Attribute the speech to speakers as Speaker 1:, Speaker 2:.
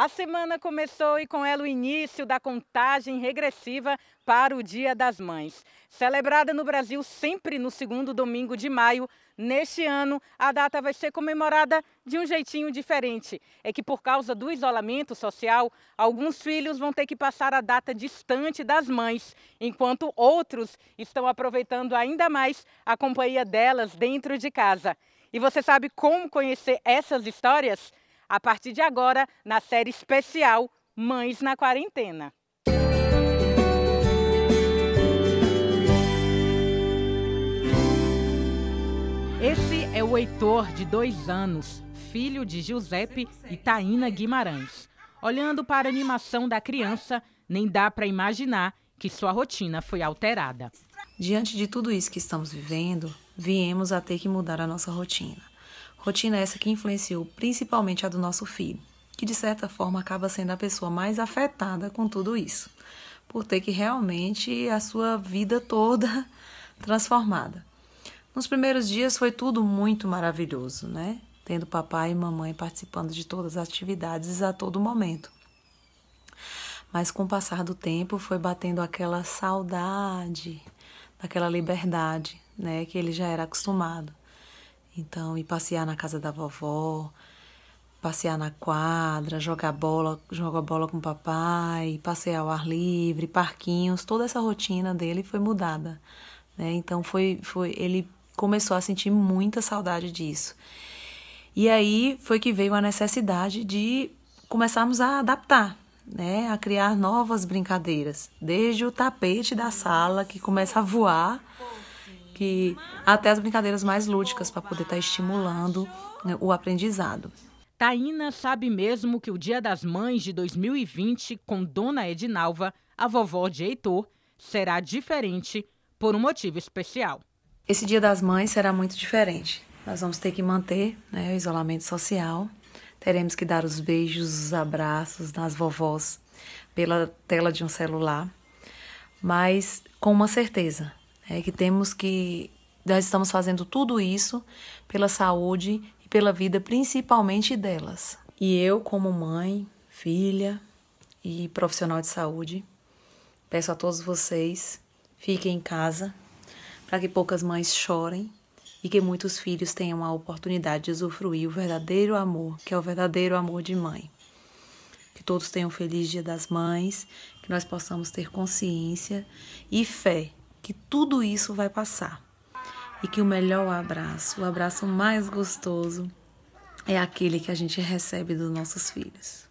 Speaker 1: A semana começou e com ela o início da contagem regressiva para o Dia das Mães. Celebrada no Brasil sempre no segundo domingo de maio, neste ano a data vai ser comemorada de um jeitinho diferente. É que por causa do isolamento social, alguns filhos vão ter que passar a data distante das mães, enquanto outros estão aproveitando ainda mais a companhia delas dentro de casa. E você sabe como conhecer essas histórias? a partir de agora na série especial Mães na Quarentena. Esse é o Heitor, de dois anos, filho de Giuseppe e Taína Guimarães. Olhando para a animação da criança, nem dá para imaginar que sua rotina
Speaker 2: foi alterada. Diante de tudo isso que estamos vivendo, viemos a ter que mudar a nossa rotina. Rotina é essa que influenciou principalmente a do nosso filho, que de certa forma acaba sendo a pessoa mais afetada com tudo isso, por ter que realmente a sua vida toda transformada. Nos primeiros dias foi tudo muito maravilhoso, né? Tendo papai e mamãe participando de todas as atividades a todo momento. Mas com o passar do tempo foi batendo aquela saudade daquela liberdade, né, que ele já era acostumado. Então, ir passear na casa da vovó, passear na quadra, jogar bola, jogar bola com o papai, passear ao ar livre, parquinhos, toda essa rotina dele foi mudada, né? Então foi foi ele começou a sentir muita saudade disso. E aí foi que veio a necessidade de começarmos a adaptar, né, a criar novas brincadeiras, desde o tapete da sala que começa a voar que até as brincadeiras mais lúdicas para poder estar tá estimulando né, o aprendizado.
Speaker 1: Taína sabe mesmo que o Dia das Mães de 2020, com Dona Edinalva, a vovó de Heitor, será
Speaker 2: diferente por um motivo especial. Esse Dia das Mães será muito diferente. Nós vamos ter que manter né, o isolamento social, teremos que dar os beijos, os abraços nas vovós pela tela de um celular, mas com uma certeza: é que temos que. Nós estamos fazendo tudo isso pela saúde e pela vida, principalmente delas. E eu, como mãe, filha e profissional de saúde, peço a todos vocês: fiquem em casa, para que poucas mães chorem e que muitos filhos tenham a oportunidade de usufruir o verdadeiro amor, que é o verdadeiro amor de mãe. Que todos tenham um feliz Dia das Mães, que nós possamos ter consciência e fé que tudo isso vai passar e que o melhor abraço, o abraço mais gostoso, é aquele que a gente recebe dos nossos filhos.